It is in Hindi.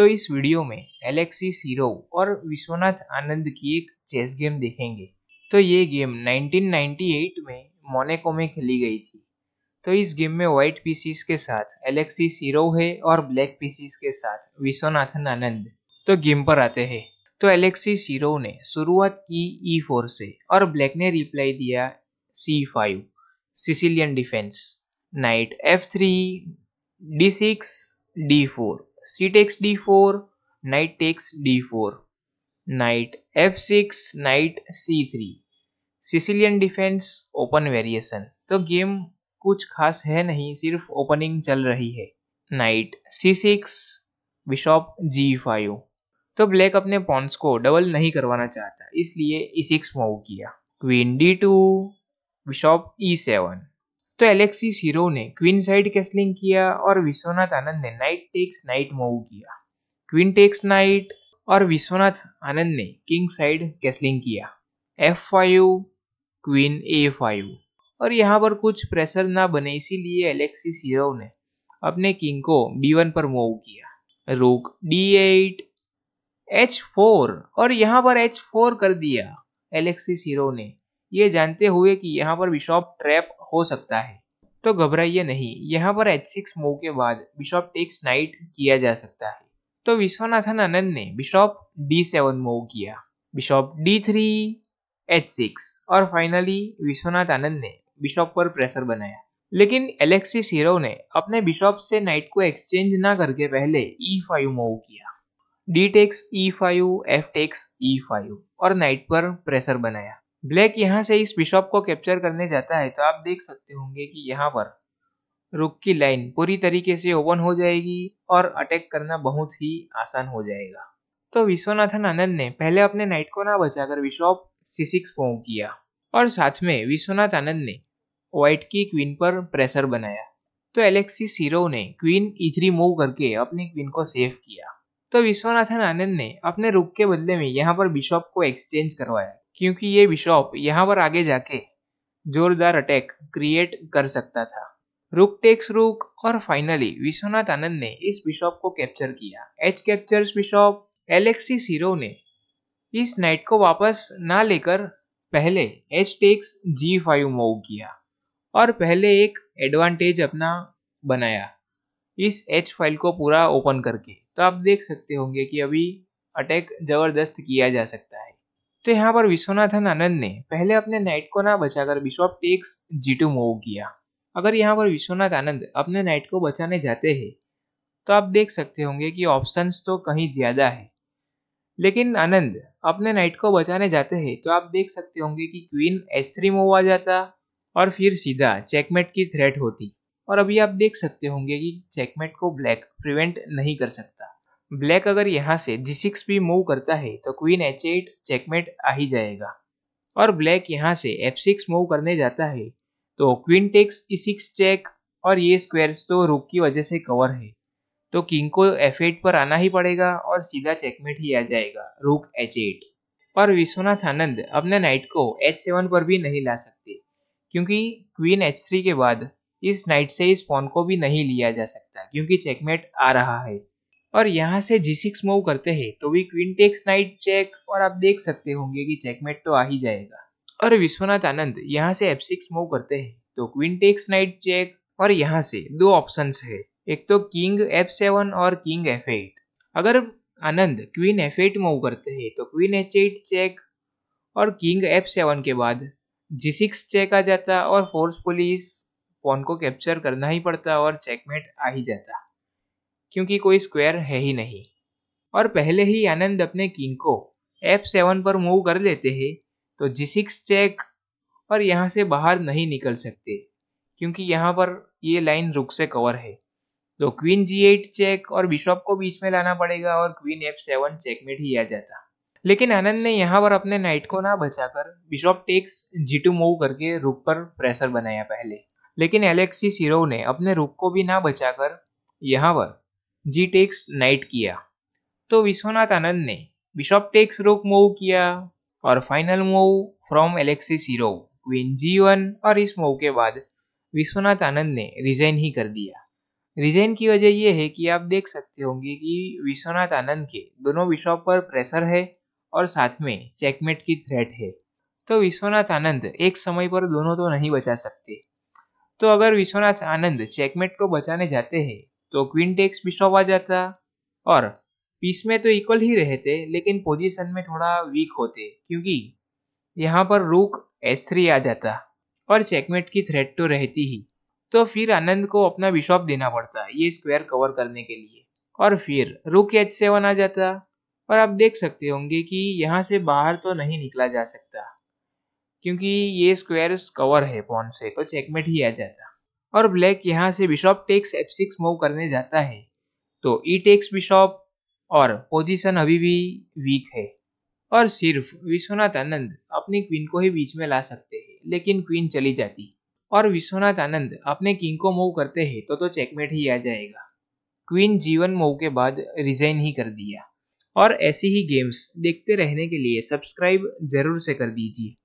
तो इस वीडियो में एलेक्सी सीरो और विश्वनाथ आनंद की एक चेस गेम देखेंगे तो ये गेम 1998 में मोनेको में खेली गई थी तो इस गेम में व्हाइट पीसीस के साथ एलेक्सी सीरो है और ब्लैक पीसीस के साथ विश्वनाथन आनंद तो गेम पर आते हैं तो एलेक्सी सीरो ने शुरुआत की ई e फोर से और ब्लैक ने रिप्लाई दिया C five Sicilian defence knight F three D six D four c takes d4 knight takes d4 knight f6 knight c3 Sicilian defence open variation तो गेम कुछ खास है नहीं सिर्फ ओपनिंग चल रही है knight C six bishop G five तो ब्लैक अपने पॉन्स को डबल नहीं करवाना चाहता इसलिए ई सिक्स मूव किया queen D two bishop E seven तो एलेक्सी सीरो ने क्वीन साइड कैसलिंग किया और विश्वनाथ आनंद ने नाइट टेक्स नाइट मूव किया क्वीन टेक्स नाइट और विश्वनाथ आनंद ने किंग साइड कैसलिंग किया F five queen A five और यहाँ पर कुछ प्रेशर ना बने इसीलिए एलेक्सी सीरो ने अपने किंग को बी वन पर मूव किया रूक डी एट एच फोर और यहाँ पर एच फोर कर दिया एलेक्सी सीरो ने ये जानते हुए कि यहाँ पर बिशॉप ट्रैप हो सकता है तो घबराइए नहीं यहाँ पर एच सिक्स मूव के बाद बिशॉप टेक्स नाइट किया जा सकता है तो विश्वनाथन आनंद ने बिशॉप डी सेवन मूव किया bishop D three H six और फाइनली विश्वनाथ आनंद ने बिशॉप पर प्रेशर बनाया लेकिन एलेक्सी सीरो ने अपने बिशॉप से नाइट को एक्सचेंज ना करके पहले ई फाइव मूव किया D takes E five F takes E five और नाइट पर प्रेशर बनाया ब्लैक यहाँ से इस बिशॉप को कैप्चर करने जाता है तो आप देख सकते होंगे कि यहाँ पर रुक की लाइन पूरी तरीके से ओपन हो जाएगी और अटैक करना बहुत ही आसान हो जाएगा तो विश्वनाथन आनंद ने पहले अपने नाइट को ना बचाकर बिशॉप सी सिक्स मूव किया और साथ में विश्वनाथ आनंद ने व्हाइट की क्वीन पर प्रेशर बनाया तो एलेक्सी सीरो ने क्वीन ई मूव करके अपनी क्वीन को सेव किया तो विश्वनाथन आनंद ने अपने रुक के बदले में यहाँ पर बिशॉप को एक्सचेंज करवाया क्योंकि ये बिशॉप यहाँ पर आगे जाके जोरदार अटैक क्रिएट कर सकता था रुक टेक्स रुक और फाइनली विश्वनाथ आनंद ने इस बिशॉप को कैप्चर किया H captures bishop Alexei Shirov ने इस नाइट को वापस ना लेकर पहले H takes G five move किया और पहले एक एडवांटेज अपना बनाया इस एच फाइल को पूरा ओपन करके तो आप देख सकते होंगे कि अभी अटैक ज़बरदस्त किया जा सकता है तो यहाँ पर विश्वनाथन आनंद ने पहले अपने नाइट को ना बचाकर bishop takes G two move किया अगर यहाँ पर विश्वनाथ आनंद अपने नाइट को बचाने जाते हैं तो आप देख सकते होंगे कि ऑप्शंस तो कहीं ज़्यादा है लेकिन आनंद अपने नाइट को बचाने जाते हैं तो आप देख सकते होंगे कि क्वीन एस थ्री मूव आ जाता और फिर सीधा चेकमेट की थ्रेट होती और अभी आप देख सकते होंगे कि चेकमेट को ब्लैक प्रिवेंट नहीं कर सकता ब्लैक अगर यहाँ से जी सिक्स भी मूव करता है तो क्वीन एच एट चेकमेट आ ही जाएगा और ब्लैक यहाँ से एफ सिक्स मूव करने जाता है तो queen takes E six check और ये स्क्वायर्स तो रुक की वजह से कवर है तो किंग को एफ एट पर आना ही पड़ेगा और सीधा चेकमेट ही आ जाएगा रुक एच एट और विश्वनाथ आनंद अपने नाइट को एच सेवन पर भी नहीं ला सकते क्योंकि क्वीन एच थ्री के बाद इस नाइट से इस पॉन को भी नहीं लिया जा सकता क्योंकि चेकमेट आ रहा है और यहाँ से जी सिक्स मूव करते हैं तो भी क्वीन टेक्स नाइट चेक और आप देख सकते होंगे कि चेकमेट तो आ ही जाएगा और विश्वनाथ आनंद यहाँ से एफ सिक्स मूव करते हैं तो क्वीन टेक्स नाइट चेक और यहाँ से दो ऑप्शन है एक तो किंग एफ सेवन और किंग एफ एट अगर Anand queen F eight move करते हैं तो क्वीन एच एट चेक और किंग एफ सेवन के बाद जी सिक्स चेक आ जाता और फोर्स पुलिस पॉन को कैप्चर करना ही पड़ता और चेकमेट आ ही जाता क्योंकि कोई स्क्वायर है ही नहीं और पहले ही आनंद अपने किंग को एफ सेवन पर मूव कर लेते हैं तो जी सिक्स चेक और यहाँ से बाहर नहीं निकल सकते क्योंकि यहाँ पर ये लाइन रुक से कवर है तो क्वीन जी एट चेक और बिशॉप को बीच में लाना पड़ेगा और क्वीन एफ सेवन चेक में ही आ जाता लेकिन आनंद ने यहाँ पर अपने नाइट को ना बचाकर bishop takes G two move करके रुक पर प्रेशर बनाया पहले लेकिन एलेक्सी सिरो ने अपने रुक को भी ना बचाकर यहाँ पर जी टेक्स नाइट किया तो विश्वनाथ आनंद ने बिशॉप टेक्स रोक मूव किया और final move from Alexei Shirov queen G one और इस मूव के बाद विश्वनाथ आनंद ने रिजाइन ही कर दिया रिजाइन की वजह यह है कि आप देख सकते होंगे कि विश्वनाथ आनंद के दोनों बिशॉप पर प्रेशर है और साथ में चेकमेट की थ्रेट है तो विश्वनाथ आनंद एक समय पर दोनों तो नहीं बचा सकते तो अगर विश्वनाथ आनंद चेकमेट को बचाने जाते हैं तो क्वीन टेक्स बिशॉप आ जाता और पीस में तो इक्वल ही रहते लेकिन पोजीशन में थोड़ा वीक होते क्योंकि यहाँ पर रूक एस थ्री आ जाता और चेकमेट की थ्रेट तो रहती ही तो फिर आनंद को अपना बिशॉप देना पड़ता ये स्क्वायर कवर करने के लिए और फिर रुक एच सेवन आ जाता और आप देख सकते होंगे कि यहाँ से बाहर तो नहीं निकला जा सकता क्योंकि ये स्क्वायर्स कवर है पॉन से तो चेकमेट ही आ जाता और ब्लैक यहाँ से bishop takes F six move करने जाता है तो ई टेक्स बिशॉप और पोजीशन अभी भी वीक है और सिर्फ विश्वनाथ आनंद अपनी क्वीन को ही बीच में ला सकते हैं लेकिन क्वीन चली जाती और विश्वनाथ आनंद अपने किंग को मूव करते हैं तो तो चेकमेट ही आ जाएगा क्वीन जीवन मूव के बाद रिजाइन ही कर दिया और ऐसी ही गेम्स देखते रहने के लिए सब्सक्राइब जरूर से कर दीजिए